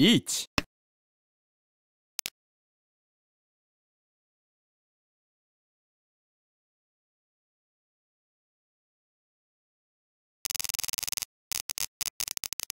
speech.